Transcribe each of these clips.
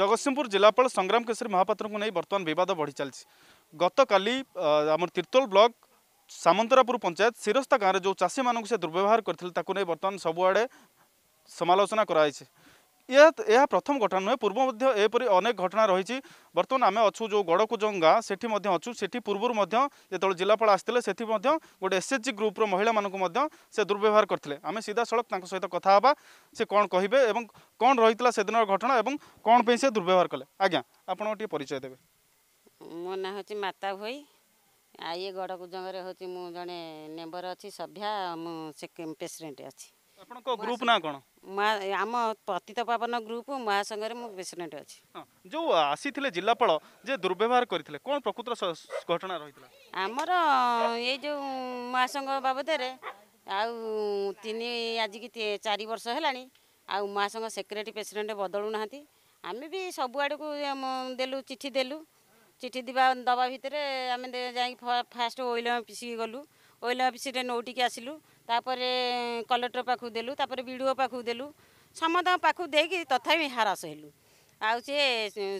ଜଗତସିଂହପୁର ଜିଲ୍ଲାପାଳ ସଂଗ୍ରାମ କେଶରୀ ମହାପାତ୍ରଙ୍କୁ ନେଇ ବର୍ତ୍ତମାନ ବିବାଦ ବଢ଼ି ଚାଲିଛି ଗତକାଲି ଆମର ତିର୍ତ୍ତୋଲ ବ୍ଲକ ସାମନ୍ତରାପୁର ପଞ୍ଚାୟତ ଶିରସ୍ତା ଗାଁରେ ଯେଉଁ ଚାଷୀମାନଙ୍କୁ ସେ ଦୁର୍ବ୍ୟବହାର କରିଥିଲେ ତାକୁ ନେଇ ବର୍ତ୍ତମାନ ସବୁଆଡ଼େ ସମାଲୋଚନା କରାଯାଇଛି ଏହା ଏହା ପ୍ରଥମ ଘଟଣା ନୁହେଁ ପୂର୍ବ ମଧ୍ୟ ଏପରି ଅନେକ ଘଟଣା ରହିଛି ବର୍ତ୍ତମାନ ଆମେ ଅଛୁ ଯେଉଁ ଗଡ଼କୁଜଙ୍ଗା ସେଠି ମଧ୍ୟ ଅଛୁ ସେଠି ପୂର୍ବରୁ ମଧ୍ୟ ଯେତେବେଳେ ଜିଲ୍ଲାପାଳ ଆସିଥିଲେ ସେଠି ମଧ୍ୟ ଗୋଟେ ଏସ୍ ଏଚ୍ ଜି ଗ୍ରୁପ୍ର ମହିଳାମାନଙ୍କୁ ମଧ୍ୟ ସେ ଦୁର୍ବ୍ୟବହାର କରିଥିଲେ ଆମେ ସିଧାସଳଖ ତାଙ୍କ ସହିତ କଥା ହେବା ସେ କ'ଣ କହିବେ ଏବଂ କ'ଣ ରହିଥିଲା ସେଦିନର ଘଟଣା ଏବଂ କ'ଣ ପାଇଁ ସେ ଦୁର୍ବ୍ୟବହାର କଲେ ଆଜ୍ଞା ଆପଣ ଟିକେ ପରିଚୟ ଦେବେ ମୋ ନାଁ ହେଉଛି ମାତା ଭୋଇ ଆଇ ଗଡ଼କୁଜଙ୍ଗରେ ହେଉଛି ମୁଁ ଜଣେ ମେମ୍ବର ଅଛି ସଭ୍ୟା ମୁଁ ସେ ପ୍ରେସିଡ଼େଣ୍ଟ ଅଛି ଆପଣଙ୍କ ଗ୍ରୁପ ନା କ'ଣ ମା ଆମ ପତିତ ପାବନ ଗ୍ରୁପ ମା ସାଙ୍ଗରେ ମୁଁ ପ୍ରେସିଡେଣ୍ଟ ଅଛି ଯୋଉ ଆସିଥିଲେ ଜିଲ୍ଲାପାଳ ଯେ ଦୁର୍ବ୍ୟବହାର କରିଥିଲେ କ'ଣ ପ୍ରକୃତ ଘଟଣା ରହିଥିଲା ଆମର ଏଇ ଯୋଉ ମା ସାଙ୍ଗ ବାବଦରେ ଆଉ ତିନି ଆଜିକି ଚାରି ବର୍ଷ ହେଲାଣି ଆଉ ମା ସାଙ୍ଗ ସେକ୍ରେଟାରୀ ପ୍ରେସିଡେଣ୍ଟ ବଦଳୁନାହାନ୍ତି ଆମେ ବି ସବୁଆଡ଼କୁ ଦେଲୁ ଚିଠି ଦେଲୁ ଚିଠି ଦେବା ଦେବା ଭିତରେ ଆମେ ଯାଇକି ଫାଷ୍ଟ ଓଇଲ ପିସିକି ଗଲୁ ଓଏଲ୍ ଅଫିସରେ ନଉଟିକି ଆସିଲୁ ତାପରେ କଲେକ୍ଟର ପାଖକୁ ଦେଲୁ ତାପରେ ବି ଡ଼ି ଓ ପାଖକୁ ଦେଲୁ ସମସ୍ତଙ୍କ ପାଖକୁ ଦେଇକି ତଥାପି ହାରାସ ହେଲୁ ଆଉ ସିଏ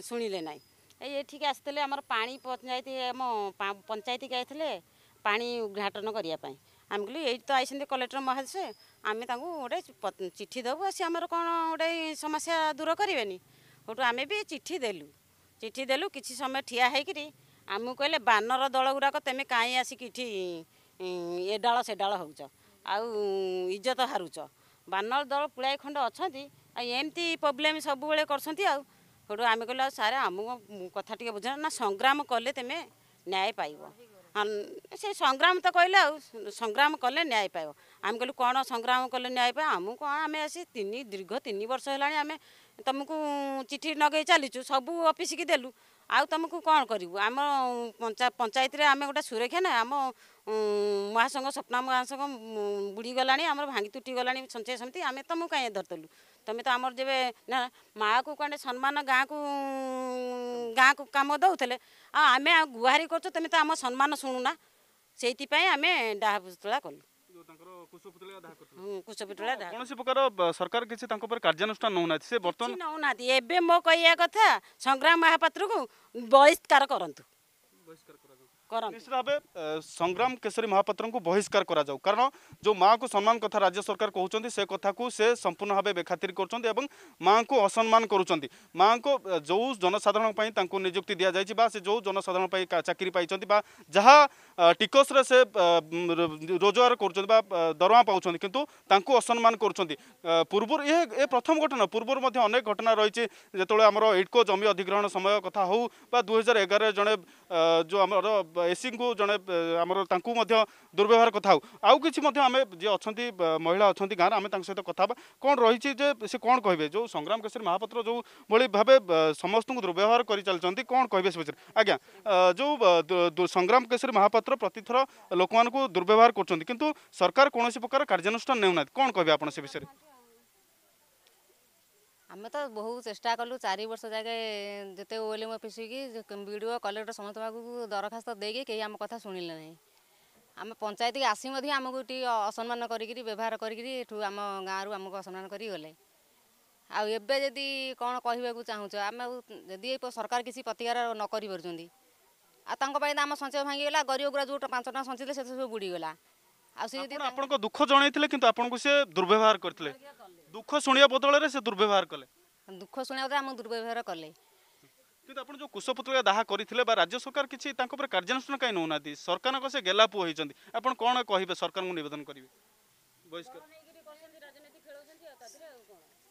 ଶୁଣିଲେ ନାହିଁ ଏଇ ଏଠିକି ଆସିଥିଲେ ଆମର ପାଣି ପଞ୍ଚାୟତ ଆମ ପଞ୍ଚାୟତକି ଆସିଥିଲେ ପାଣି ଉଦ୍ଘାଟନ କରିବା ପାଇଁ ଆମେ କହିଲୁ ଏଇଠି ତ ଆଇଛନ୍ତି କଲେକ୍ଟର ମହାଶୟ ଆମେ ତାଙ୍କୁ ଗୋଟେ ଚିଠି ଦେବୁ ସେ ଆମର କ'ଣ ଗୋଟେ ସମସ୍ୟା ଦୂର କରିବେନି ସେଠୁ ଆମେ ବି ଚିଠି ଦେଲୁ ଚିଠି ଦେଲୁ କିଛି ସମୟ ଠିଆ ହେଇକିରି ଆମକୁ କହିଲେ ବାନର ଦଳ ଗୁଡ଼ାକ ତୁମେ କାହିଁ ଆସିକି ଏଠି ଏ ଡାଳ ସେ ଡାଳ ହେଉଛ ଆଉ ଇଜ୍ଜତ ହାରୁଛ ବାନଲ ଦଳ କୁଳାଇ ଖଣ୍ଡ ଅଛନ୍ତି ଆଉ ଏମିତି ପ୍ରୋବ୍ଲେମ୍ ସବୁବେଳେ କରୁଛନ୍ତି ଆଉ ସେଠୁ ଆମେ କହିଲୁ ଆଉ ସାର୍ ଆମ କଥା ଟିକେ ବୁଝ ନା ସଂଗ୍ରାମ କଲେ ତୁମେ ନ୍ୟାୟ ପାଇବ ସେ ସଂଗ୍ରାମ ତ କହିଲେ ଆଉ ସଂଗ୍ରାମ କଲେ ନ୍ୟାୟ ପାଇବ ଆମେ କହିଲୁ କ'ଣ ସଂଗ୍ରାମ କଲେ ନ୍ୟାୟ ପାଇବ ଆମକୁ କ'ଣ ଆମେ ଆସି ତିନି ଦୀର୍ଘ ତିନି ବର୍ଷ ହେଲାଣି ଆମେ ତୁମକୁ ଚିଠି ଲଗେଇ ଚାଲିଛୁ ସବୁ ଅଫିସକି ଦେଲୁ ଆଉ ତୁମକୁ କ'ଣ କରିବୁ ଆମ ପଞ୍ଚାୟତରେ ଆମେ ଗୋଟେ ସୁରକ୍ଷା ନା ଆମ ମହାସଂଘ ସ୍ୱପ୍ନ ମହାସଂଘ ବୁଡ଼ି ଗଲାଣି ଆମର ଭାଙ୍ଗି ତୁଟି ଗଲାଣି ସଞ୍ଚୟ ସମିତି ଆମେ ତୁମକୁ କାହିଁ ଧରିଦେଲୁ ତୁମେ ତ ଆମର ଯେବେ ନା ମାଆକୁ କୁଆଡ଼େ ସମ୍ମାନ ଗାଁକୁ ଗାଁକୁ କାମ ଦେଉଥିଲେ ଆଉ ଆମେ ଆଉ ଗୁହାରି କରୁଛୁ ତୁମେ ତ ଆମ ସମ୍ମାନ ଶୁଣୁନା ସେଇଥିପାଇଁ ଆମେ ଡାହା ପୁତଳା କଲୁ ସରକାର କିଛି ତାଙ୍କ ଉପରେ କାର୍ଯ୍ୟାନୁଷ୍ଠାନ ନେଉନାହାନ୍ତି ସେ ବର୍ତ୍ତମାନ ନେଉନାହାନ୍ତି ଏବେ ମୋ କହିବା କଥା ସଂଗ୍ରାମ ମହାପାତ୍ରକୁ ବହିଷ୍କାର କରନ୍ତୁ सङ्ग्राम केशरी को बहिष्कार कारण जो को सम्मान कथा राज्य सरकार से कथा सम्पूर्ण भावे बेकाातिर गर्नु मासम्मान गर्ुन मानसाधारण नियुक्ति जो जनसाधारण चाकरी बा चाकि पाहाँ टिकस रोजगार गरु दरमा पाँच असम्मान गर्छ पूर्व य प्रथम घटना पूर्व अनेक घटना रहेछ जति बेला इड्को जमि अधिग्रहण समय कथा हौ बा दुई हजार एघार जो अब ଏସିଙ୍କୁ ଜଣେ ଆମର ତାଙ୍କୁ ମଧ୍ୟ ଦୁର୍ବ୍ୟବହାର କଥା ହଉ ଆଉ କିଛି ମଧ୍ୟ ଆମେ ଯିଏ ଅଛନ୍ତି ମହିଳା ଅଛନ୍ତି ଗାଁରେ ଆମେ ତାଙ୍କ ସହିତ କଥା ହେବା କ'ଣ ରହିଛି ଯେ ସେ କ'ଣ କହିବେ ଯେଉଁ ସଂଗ୍ରାମ କେଶରୀ ମହାପାତ୍ର ଯେଉଁ ଭଳି ଭାବେ ସମସ୍ତଙ୍କୁ ଦୁର୍ବ୍ୟବହାର କରି ଚାଲିଛନ୍ତି କ'ଣ କହିବେ ସେ ବିଷୟରେ ଆଜ୍ଞା ଯେଉଁ ସଂଗ୍ରାମ କେଶରୀ ମହାପାତ୍ର ପ୍ରତିଥର ଲୋକମାନଙ୍କୁ ଦୁର୍ବ୍ୟବହାର କରୁଛନ୍ତି କିନ୍ତୁ ସରକାର କୌଣସି ପ୍ରକାର କାର୍ଯ୍ୟାନୁଷ୍ଠାନ ନେଉନାହାନ୍ତି କ'ଣ କହିବେ ଆପଣ ସେ ବିଷୟରେ ଆମେ ତ ବହୁତ ଚେଷ୍ଟା କଲୁ ଚାରି ବର୍ଷ ଯାକେ ଯେତେ ଓ ଏଲ୍ ଏମ୍ ଅଫିସ୍ କି ବି ଡ଼ି ଓ କଲେକ୍ଟର ସମସ୍ତ ପାଖକୁ ଦରଖାସ୍ତ ଦେଇକି କେହି ଆମ କଥା ଶୁଣିଲେ ନାହିଁ ଆମେ ପଞ୍ଚାୟତକୁ ଆସି ମଧ୍ୟ ଆମକୁ ଟିକେ ଅସମ୍ମାନ କରିକିରି ବ୍ୟବହାର କରିକିରି ଏଠୁ ଆମ ଗାଁରୁ ଆମକୁ ଅସମ୍ମାନ କରିଗଲେ ଆଉ ଏବେ ଯଦି କ'ଣ କହିବାକୁ ଚାହୁଁଛ ଆମେ ଯଦି ଏ ସରକାର କିଛି ପ୍ରତିକାର ନ କରିପାରୁଛନ୍ତି ଆଉ ତାଙ୍କ ପାଇଁ ତ ଆମ ସଞ୍ଚୟ ଭାଙ୍ଗିଗଲା ଗରିବ ଗୁରା ଯେଉଁ ପାଞ୍ଚ ଟଙ୍କା ସଞ୍ଚିଥିଲେ ସେଥିରେ ସବୁ ବୁଡ଼ିଗଲା ଦୁଃଖ ଜଣେଇଥିଲେ କିନ୍ତୁ ଆପଣଙ୍କୁ ସେ ଦୁର୍ବ୍ୟବହାର କରିଥିଲେ ଦୁଃଖ ଶୁଣିବା ବଦଳରେ ସେ ଦୁର୍ବ୍ୟବହାର କଲେ ଦୁଃଖ ଶୁଣିବା ଆମ ଦୁର୍ବ୍ୟବହାର କଲେ କିନ୍ତୁ ଆପଣ ଯୋଉ କୁଶପୁତ୍ରିକା ଦାହ କରିଥିଲେ ବା ରାଜ୍ୟ ସରକାର କିଛି ତାଙ୍କ ଉପରେ କାର୍ଯ୍ୟାନୁଷ୍ଠାନ କାହିଁକି ନେଉନାହାନ୍ତି ସରକାରଙ୍କ ସେ ଗେଲାପୁଅ ହେଇଛନ୍ତି ଆପଣ କ'ଣ କହିବେ ସରକାରଙ୍କୁ ନିବେଦନ କରିବେ ବହିଷ୍କାର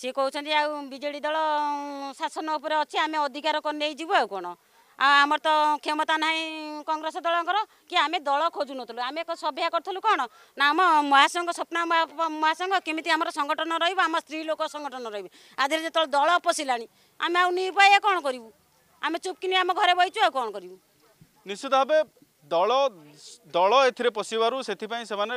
ସିଏ କହୁଛନ୍ତି ଆଉ ବିଜେଡ଼ି ଦଳ ଶାସନ ଉପରେ ଅଛି ଆମେ ଅଧିକାର ନେଇଯିବୁ ଆଉ କ'ଣ ଆଉ ଆମର ତ କ୍ଷମତା ନାହିଁ କଂଗ୍ରେସ ଦଳଙ୍କର କି ଆମେ ଦଳ ଖୋଜୁନଥିଲୁ ଆମେ ଏକ ସଭ୍ୟା କରୁଥିଲୁ କ'ଣ ନା ଆମ ମହାସଂଘ ସ୍ୱପ୍ନ ମହାସଂଘ କେମିତି ଆମର ସଂଗଠନ ରହିବ ଆମ ସ୍ତ୍ରୀ ଲୋକ ସଂଗଠନ ରହିବ ଆଧିରେ ଯେତେବେଳେ ଦଳ ପଶିଲାଣି ଆମେ ଆଉ ନିପାଇ କ'ଣ କରିବୁ ଆମେ ଚୁପକିନି ଆମ ଘରେ ବଇଛୁ ଆଉ କ'ଣ କରିବୁ ନିଶ୍ଚିତ ଭାବେ ଦଳ ଦଳ ଏଥିରେ ପଶିବାରୁ ସେଥିପାଇଁ ସେମାନେ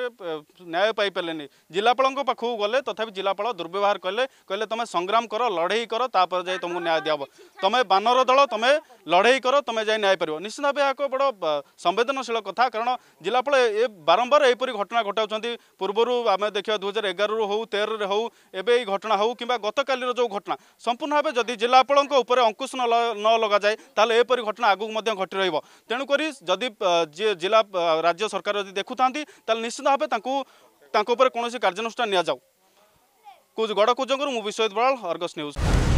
ନ୍ୟାୟ ପାଇପାରିଲେନି ଜିଲ୍ଲାପାଳଙ୍କ ପାଖକୁ ଗଲେ ତଥାପି ଜିଲ୍ଲାପାଳ ଦୁର୍ବ୍ୟବହାର କଲେ କହିଲେ ତୁମେ ସଂଗ୍ରାମ କର ଲଢ଼େଇ କର ତାପରେ ଯାଇ ତୁମକୁ ନ୍ୟାୟ ଦିଆହବ ତୁମେ ବାନର ଦଳ ତୁମେ ଲଢ଼େଇ କର ତୁମେ ଯାଇ ନ୍ୟାୟ ପାରିବ ନିଶ୍ଚିତ ଭାବେ ଏହା ଏକ ବଡ଼ ସମ୍ବେଦନଶୀଳ କଥା କାରଣ ଜିଲ୍ଲାପାଳ ଏ ବାରମ୍ବାର ଏହିପରି ଘଟଣା ଘଟାଉଛନ୍ତି ପୂର୍ବରୁ ଆମେ ଦେଖିବା ଦୁଇ ହଜାର ଏଗାରରୁ ହଉ ତେରରେ ହଉ ଏବେ ଏହି ଘଟଣା ହଉ କିମ୍ବା ଗତକାଲିର ଯେଉଁ ଘଟଣା ସମ୍ପୂର୍ଣ୍ଣ ଭାବେ ଯଦି ଜିଲ୍ଲାପାଳଙ୍କ ଉପରେ ଅଙ୍କୁଶ ନ ଲଗାଯାଏ ତାହେଲେ ଏପରି ଘଟଣା ଆଗକୁ ମଧ୍ୟ ଘଟି ତେଣୁକରି ଯଦି जिला राज्य सरकार जदि देखुता निश्चित भाव कौन कार्यानुषान निजाऊ गड़कूजर मु विश्वजित बराल अर्गस न्यूज